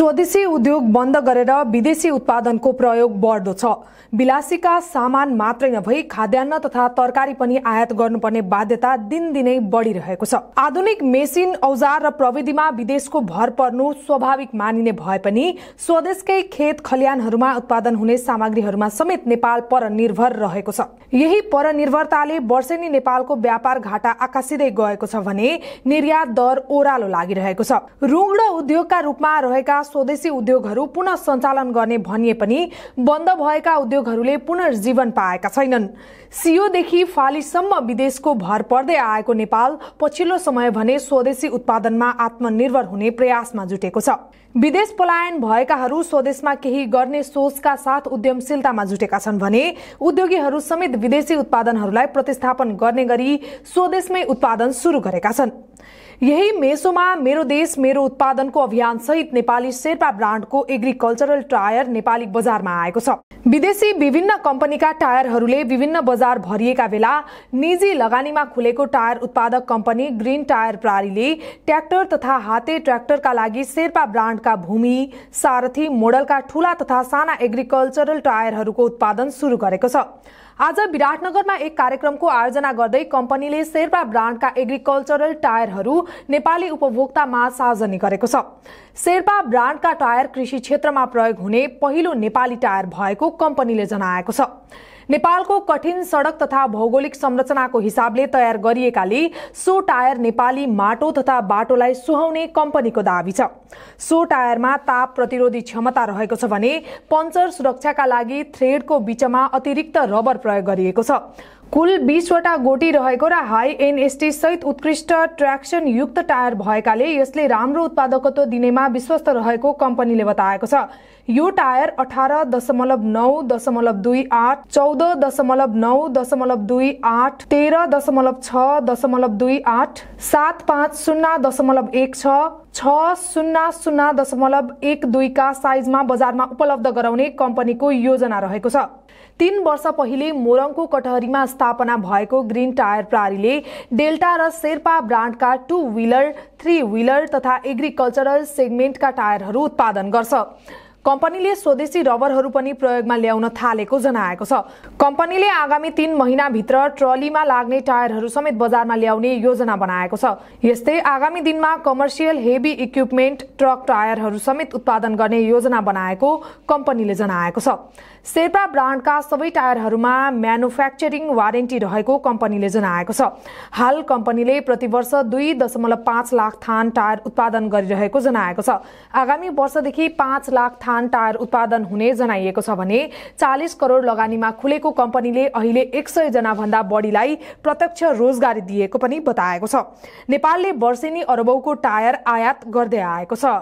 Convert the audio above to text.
स्वदेशी उद्योग बन्द गरेर विदेशी उत्पादनको प्रयोग बढ्दो छ विलासीका सामान मात्रै नभई खाद्यान्न तथा तरकारी पनि आयात गर्नुपर्ने बाध्यता दिनदिनै बढिरहेको छ आधुनिक मेसिन औजार र प्रविधिमा विदेशको भर पर्नु स्वाभाविक मानिने भए पनि स्वदेशकै खेत खलियानहरूमा उत्पादन हुने सामग्रीहरूमा समेत नेपाल परनिर्भर रहेको छ यही परनिर्भरताले वर्षेनी नेपालको व्यापार घाटा आकाशिँदै गएको छ भने निर्यात दर ओह्रालो लागिरहेको छ रुग्ण उद्योगका रूपमा रहेका स्वदेशी उद्योगहरू पुनः सञ्चालन गर्ने भनिए पनि बन्द भएका उद्योगहरूले पुनर्जीवन पाएका छैनन् सियोदेखि फालीसम्म विदेशको भर पर्दै आएको नेपाल पछिल्लो समय भने स्वदेशी उत्पादनमा आत्मनिर्भर हुने प्रयासमा जुटेको छ विदेश पलायन भएकाहरू स्वदेशमा केही गर्ने सोचका साथ उद्यमशीलतामा जुटेका छन् भने उद्योगीहरू समेत विदेशी उत्पादनहरूलाई प्रतिस्थापन गर्ने गरी स्वदेशमै उत्पादन सुरु गरेका छन् यही मेसोमा मेरो देश मेरो उत्पादनको अभियान सहित नेपाली शेर्पा ब्रान्डको एग्रिकल्चरल टायर नेपाली बजारमा आएको छ विदेशी विभिन्न कम्पनीका टायरहरूले विभिन्न बजार भरिएका बेला निजी लगानीमा खुलेको टायर उत्पादक कम्पनी ग्रीन टायर प्रारीले ट्र्याक्टर तथा हाते ट्र्याक्टरका लागि शेर्पा ब्रान्डका भूमि सारथी मोडलका ठूला तथा साना एग्रिकल्चरल टायरहरूको उत्पादन सुरु गरेको छ आज विराटनगरमा एक कार्यक्रमको आयोजना गर्दै कम्पनीले शेर्पा ब्रान्डका एग्रिकल्चरल टायरहरू नेपाली उपभोक्तामा सार्वजनिक गरेको छ शेर्पा ब्रान्डका टायर कृषि क्षेत्रमा प्रयोग हुने पहिलो नेपाली टायर भएको कम्पनीले जनाएको छ नेपालको कठिन सडक तथा भौगोलिक संरचनाको हिसाबले तयार गरिएकाले सो टायर नेपाली माटो तथा बाटोलाई सुहाउने कम्पनीको दावी छ सो टायरमा ताप प्रतिरोधी क्षमता रहेको छ भने पञ्चर सुरक्षाका लागि थ्रेडको बीचमा अतिरिक्त रबर प्रयोग गरिएको छ कुल बिसवटा गोटी रहेको र हाई एनएसटी सहित उत्कृष्ट ट्र्याक्सन युक्त टायर भएकाले यसले राम्रो उत्पादकत्व दिनेमा विश्वस्त रहेको कम्पनीले बताएको छ यो टायर अठार दशमलव नौ दशमलव दुई आठ चौध दशमलव नौ दशमलव दुई आठ तेह्र दशमलव छ दशमलव दुई आठ सात पाँच शून्य दशमलव एक छ छ शून्य शून्य दशमलव एक दुईका साइजमा बजारमा उपलब्ध गराउने कम्पनीको योजना रहेको छ तीन वर्ष पहिले मोरङको कटहरीमा स्थापना भएको ग्रिन टायर प्रहरीले डेल्टा र शेर्पा ब्रान्डका टु व्हिलर थ्री व्हिलर तथा एग्रिकल्चरल सेगमेन्टका टायरहरू उत्पादन गर्छ कम्पनीले स्वदेशी रबरहरू पनि प्रयोगमा ल्याउन थालेको जनाएको छ कम्पनीले आगामी तीन महिनाभित्र ट्रलीमा लाग्ने टायरहरू समेत बजारमा ल्याउने योजना बनाएको छ यस्तै आगामी दिनमा कमर्सियल हेभी इक्विपमेन्ट ट्रक टायरहरू समेत उत्पादन गर्ने योजना बनाएको कम्पनीले जनाएको छ शेर्पा ब्रान्डका सबै टायरहरूमा म्यानुफ्याक्चरिङ वारेन्टी रहेको कम्पनीले जनाएको छ हाल कम्पनीले प्रतिवर्ष दुई दशमलव पाँच लाख थान टायर उत्पादन गरिरहेको जनाएको छ आगामी वर्षदेखि पाँच लाख थान टायर उत्पादन हुने जनाइएको छ भने चालिस करोड लगानीमा खुलेको कम्पनीले अहिले एक सय भन्दा बढीलाई प्रत्यक्ष रोजगारी दिएको पनि बताएको छ नेपालले वर्षेनी अरबौको टायर आयात गर्दै आएको छ